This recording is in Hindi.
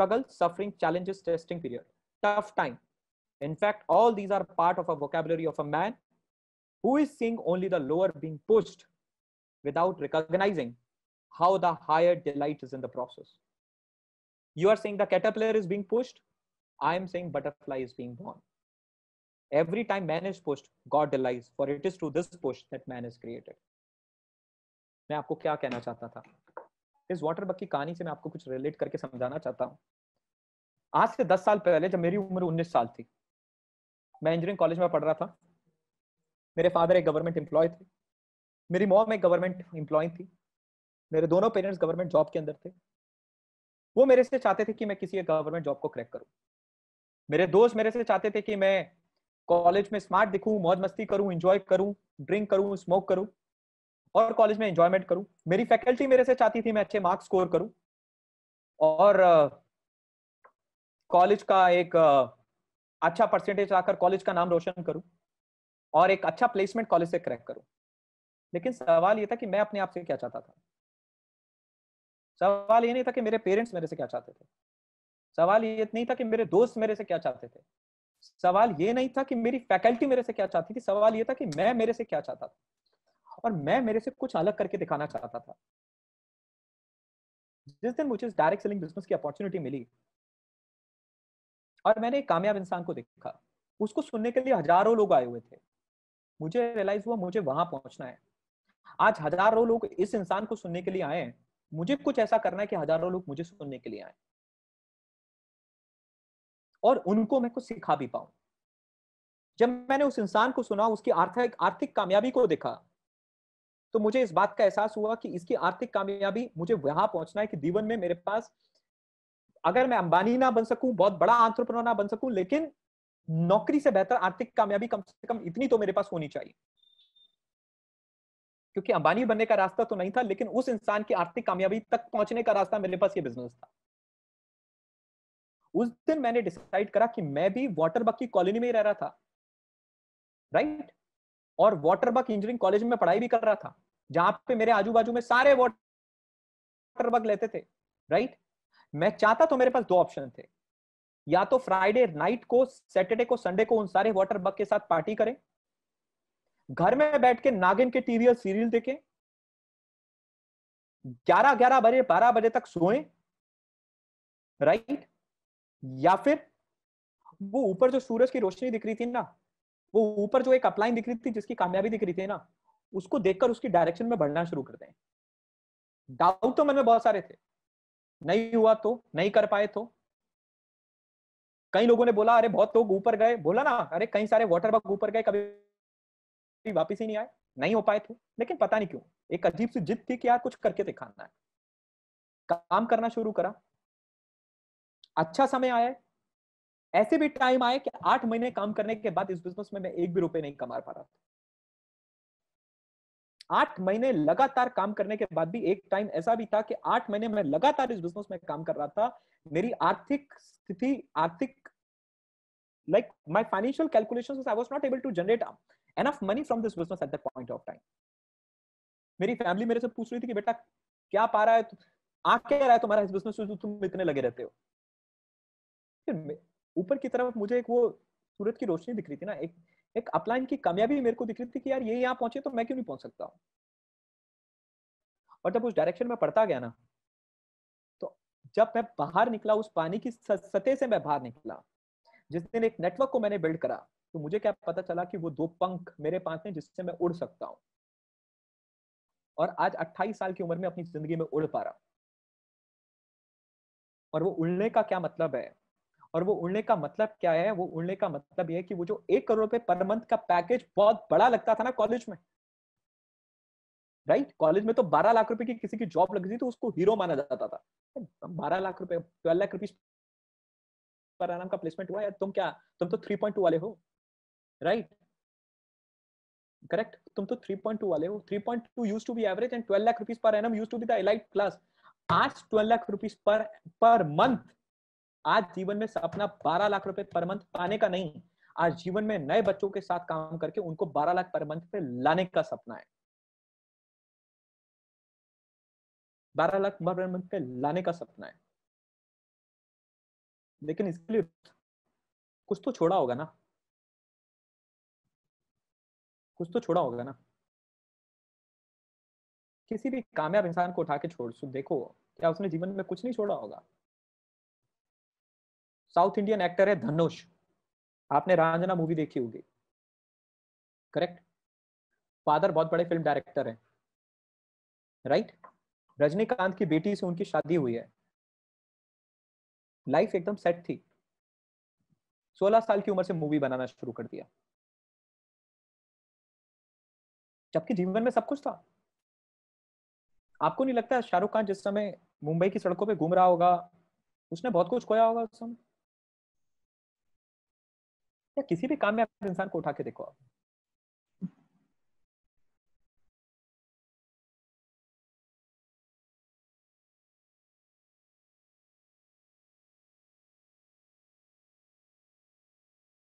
struggle, suffering, challenges, testing period, tough time. In fact, all these are part of a vocabulary of a man who is seeing only the lower being pushed without recognizing how the higher delight is in the process. You are saying the caterpillar is being pushed. I am saying butterfly is being born. Every time man is pushed, God delights, for it is through this push that man is created. मैं आपको क्या कहना चाहता था इस वाटर बग की कहानी से मैं आपको कुछ रिलेट करके समझाना चाहता हूँ आज से दस साल पहले जब मेरी उम्र उन्नीस साल थी मैं इंजीनियरिंग कॉलेज में पढ़ रहा था मेरे फादर एक गवर्नमेंट एम्प्लॉय थे मेरी मॉम एक गवर्नमेंट एम्प्लॉय थी मेरे दोनों पेरेंट्स गवर्नमेंट जॉब के अंदर थे वो मेरे से चाहते थे कि मैं किसी एक गवर्नमेंट जॉब को क्रैक करूं मेरे दोस्त मेरे से चाहते थे कि मैं कॉलेज में स्मार्ट दिखूं मौज मस्ती करूं इंजॉय करूं ड्रिंक करूं स्मोक करूं और कॉलेज में एंजॉयमेंट करूं मेरी फैकल्टी मेरे से चाहती थी मैं अच्छे मार्क्स स्कोर करूं और कॉलेज का एक अच्छा परसेंटेज लाकर कॉलेज का नाम रोशन करूं और एक अच्छा प्लेसमेंट कॉलेज से क्रैक करूं लेकिन सवाल ये था कि मैं अपने आप से क्या चाहता था सवाल ये नहीं था कि मेरे पेरेंट्स मेरे से क्या चाहते थे सवाल ये नहीं था कि मेरे दोस्त मेरे से क्या चाहते थे सवाल ये नहीं था कि मेरी फैकल्टी मेरे से क्या चाहती थी सवाल ये था कि मैं मेरे से क्या चाहता था और मैं मेरे से कुछ अलग करके दिखाना चाहता था जिस दिन मुझे डायरेक्ट सेलिंग बिजनेस की अपॉर्चुनिटी मिली और मैंने एक कामयाब इंसान को देखा उसको सुनने के लिए हजारों लोग आए हुए थे मुझे रियलाइज हुआ मुझे वहां पहुंचना है आज हजारों लोग इस इंसान को सुनने के लिए आए हैं मुझे कुछ ऐसा करना है कि हजारों लोग मुझे सुनने के लिए आए और उनको मैं कुछ सिखा भी पाऊं जब मैंने उस इंसान को सुना उसकी आर्थिक आर्थिक कामयाबी को देखा तो मुझे इस बात का एहसास हुआ कि इसकी आर्थिक कामयाबी मुझे वहां पहुंचना है कि जीवन में मेरे पास अगर मैं अंबानी ना बन सकूं बहुत बड़ा आंट्रप्रनोर ना बन सकूं लेकिन नौकरी से बेहतर आर्थिक कामयाबी कम से कम इतनी तो मेरे पास होनी चाहिए क्योंकि अंबानी बनने का रास्ता तो नहीं था लेकिन उस इंसान की आर्थिक कामयाबी तक पहुंचने का रास्ता मेरे पास ये बिजनेस था उस दिन मैंने डिसाइड करा कि मैं भी वाटर बक्की की कॉलोनी में ही रह रहा था राइट और वाटरबक इंजीनियरिंग कॉलेज में पढ़ाई भी कर रहा था जहां पे मेरे आजू बाजू में सारे वाटरबक लेते थे राइट मैं चाहता तो मेरे पास दो ऑप्शन थे या तो फ्राइडे नाइट को सैटरडे को संडे को उन सारे वाटर बग के साथ पार्टी करें घर में बैठ के नागिन के टीवी और सीरियल देखें ग्यारह ग्यारह बजे बारह बजे तक सोए राइट या फिर वो ऊपर जो सूरज की रोशनी दिख रही थी ना वो ऊपर जो एक अपलाइन दिख रही थी जिसकी कामयाबी दिख रही थी ना उसको देखकर उसकी डायरेक्शन में बढ़ना शुरू करते हैं डाउट तो मन में बहुत सारे थे नहीं हुआ तो नहीं कर पाए तो कई लोगों ने बोला अरे बहुत लोग ऊपर गए बोला ना अरे कई सारे वाटर बग ऊपर गए कभी वापिस ही नहीं आए नहीं हो पाए थे तो। लेकिन पता नहीं क्यों एक अजीब सी जिद थी कि यार कुछ करके दिखाना है काम करना शुरू करा अच्छा समय आया ऐसे भी टाइम आए कि आठ महीने काम करने के बाद इस बिजनेस में मैं एक भी रुपए नहीं कमा पा रहा था आठ महीने लगातार काम करने के बाद भी एक टाइम ऐसा भी था कि आठ महीने मैं लगातार इस बिजनेस में काम कर रहा था मेरी आर्थिक स्थिति आर्थिक like my financial calculation I was not able to generate enough money from this business at that point of time मेरी फैमिली मेरे से पूछ रही थी कि बेटा क्या पा रहा है आ क्या रहा है तुम्हारा इस बिजनेस में तुम इतने लगे रहते हो ऊपर की तरफ मुझे एक वो सूरज की रोशनी दिख रही थी ना एक एक अपलाइन की कामयाबी मेरे को दिख रही थी कि यार ये यहाँ पहुंचे तो मैं क्यों नहीं पहुंच सकता हूँ और जब उस डायरेक्शन में पढ़ता गया ना तो जब मैं बाहर निकला उस पानी की सतह से मैं बाहर निकला जिस दिन एक नेटवर्क को मैंने बिल्ड करा तो मुझे क्या पता चला कि वो दो पंख मेरे पास हैं जिससे मैं उड़ सकता हूँ और आज 28 साल की उम्र में अपनी जिंदगी में उड़ पा रहा और वो उड़ने का क्या मतलब है और वो उड़ने का मतलब क्या है वो उड़ने का मतलब ये है कि वो जो एक करोड़ रुपए पर मंथ का पैकेज बहुत बड़ा लगता था ना कॉलेज में राइट right? कॉलेज में तो बारह लाख रुपए की किसी की जॉब लग थी तो उसको हीरो माना जाता था बारह लाख रुपए ट्वेल्व लाख रुपीज पर आराम का प्लेसमेंट हुआ है तुम क्या तुम तो 3.2 वाले हो राइट right? करेक्ट तुम तो 3.2 वाले हो 3.2 used to be average and 12 lakh rupees per annum used to be the elite class आज 12 लाख रुपीस पर पर मंथ आज जीवन में सपना बारह लाख रुपए पर मंथ पाने का नहीं आज जीवन में नए बच्चों के साथ काम करके उनको बारह लाख पर मंथ पे लाने का सपना है बारह लाख पर मंथ पे लाने का सपना है लेकिन इसके लिए कुछ तो छोड़ा होगा ना कुछ तो छोड़ा होगा ना किसी भी कामयाब इंसान को उठा के छोड़ देखो क्या उसने जीवन में कुछ नहीं छोड़ा होगा साउथ इंडियन एक्टर है धनुष आपने रांझना मूवी देखी होगी करेक्ट फादर बहुत बड़े फिल्म डायरेक्टर हैं राइट रजनीकांत की बेटी से उनकी शादी हुई है लाइफ एकदम सेट थी 16 साल की उम्र से मूवी बनाना शुरू कर दिया जबकि जीवन में सब कुछ था आपको नहीं लगता शाहरुख खान जिस समय मुंबई की सड़कों पे घूम रहा होगा उसने बहुत कुछ खोया होगा उस समय या किसी भी काम में आप इंसान को उठा के देखो आप